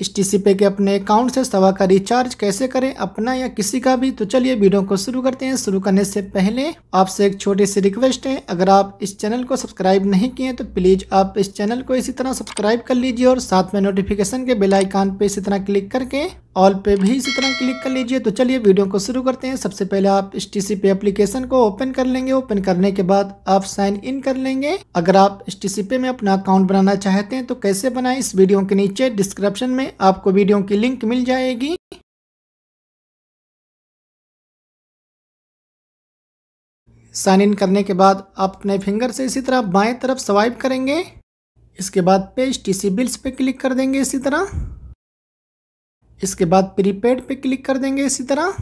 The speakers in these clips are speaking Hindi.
इस टी पे के अपने अकाउंट से सवा का रिचार्ज कैसे करें अपना या किसी का भी तो चलिए वीडियो को शुरू करते हैं शुरू करने से पहले आपसे एक छोटी सी रिक्वेस्ट है अगर आप इस चैनल को सब्सक्राइब नहीं किए तो प्लीज़ आप इस चैनल को इसी तरह सब्सक्राइब कर लीजिए और साथ में नोटिफिकेशन के बेलाइकान पर इसी तरह क्लिक करके ऑल पे भी इसी तरह क्लिक कर लीजिए तो चलिए वीडियो को शुरू करते हैं सबसे पहले आप एस टी सी पे एप्लीकेशन को ओपन कर लेंगे ओपन करने के बाद आप साइन इन कर लेंगे अगर आप एस टी सी पे में अपना अकाउंट बनाना चाहते हैं तो कैसे बनाएं इस वीडियो के नीचे डिस्क्रिप्शन में आपको वीडियो की लिंक मिल जाएगी साइन इन करने के बाद आप अपने फिंगर से इसी तरह बाएं तरफ स्वाइप करेंगे इसके बाद पे एस टी सी बिल्स पे क्लिक कर देंगे इसी तरह इसके बाद प्रीपेड पे क्लिक कर देंगे इसी तरह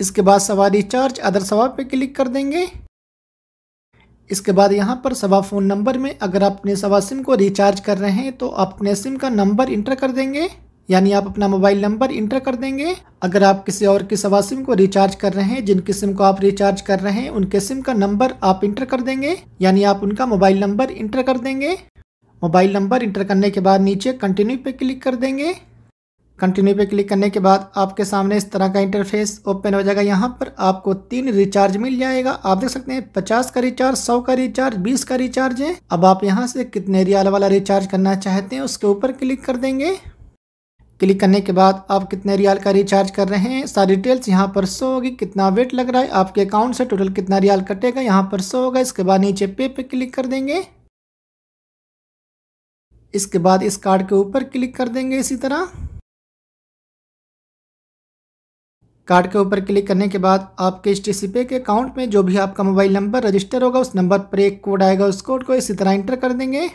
इसके बाद सवा रिचार्ज अदर सवा पे क्लिक कर देंगे इसके बाद यहाँ पर सवा फ़ोन नंबर में अगर आप अपने सवा सिम को रिचार्ज कर रहे हैं तो आप अपने सिम का नंबर इंटर कर देंगे यानी आप अपना मोबाइल नंबर इंटर कर देंगे अगर आप किसी और की सवा सिम को रिचार्ज कर रहे हैं जिनकी सिम को आप रिचार्ज कर रहे हैं उनके सिम का नंबर आप इंटर कर देंगे यानी आप उनका मोबाइल नंबर इंटर कर देंगे मोबाइल नंबर इंटर करने के बाद नीचे कंटिन्यू पे क्लिक कर देंगे कंटिन्यू पे क्लिक करने के बाद आपके सामने इस तरह का इंटरफेस ओपन हो जाएगा यहाँ पर आपको तीन रिचार्ज मिल जाएगा आप देख सकते हैं पचास का रिचार्ज सौ का रिचार्ज बीस का रिचार्ज है अब आप यहाँ से कितने रियाल वाला रिचार्ज करना चाहते हैं उसके ऊपर क्लिक कर देंगे क्लिक करने के बाद आप कितने रियाल का रिचार्ज कर रहे हैं सारी डिटेल्स यहाँ पर शो होगी कितना वेट लग रहा है आपके अकाउंट से टोटल कितना रियाल कटेगा यहाँ पर शो होगा इसके बाद नीचे पे पे क्लिक कर देंगे इसके बाद इस कार्ड के ऊपर क्लिक कर देंगे इसी तरह कार्ड के ऊपर क्लिक करने के बाद आपके एच टी के अकाउंट में जो भी आपका मोबाइल नंबर रजिस्टर होगा उस नंबर पर एक कोड आएगा उस कोड को इसी तरह इंटर कर देंगे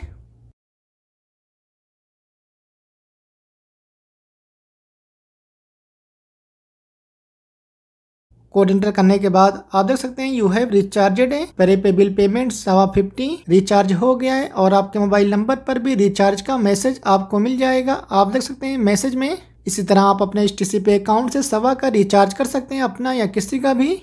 कोड इंटर करने के बाद आप देख सकते हैं यू हैव रिचार्जेड है पेरे पे बिल पेमेंट सवा फिफ्टी रिचार्ज हो गया है और आपके मोबाइल नंबर पर भी रिचार्ज का मैसेज आपको मिल जाएगा आप देख सकते हैं मैसेज में इसी तरह आप अपने एच टी सी पे अकाउंट से सवा का रिचार्ज कर सकते हैं अपना या किसी का भी